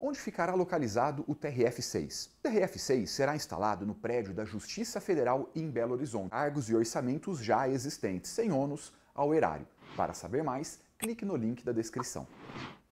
onde ficará localizado o TRF-6. O TRF-6 será instalado no prédio da Justiça Federal em Belo Horizonte, cargos e orçamentos já existentes, sem ônus ao erário. Para saber mais, clique no link da descrição.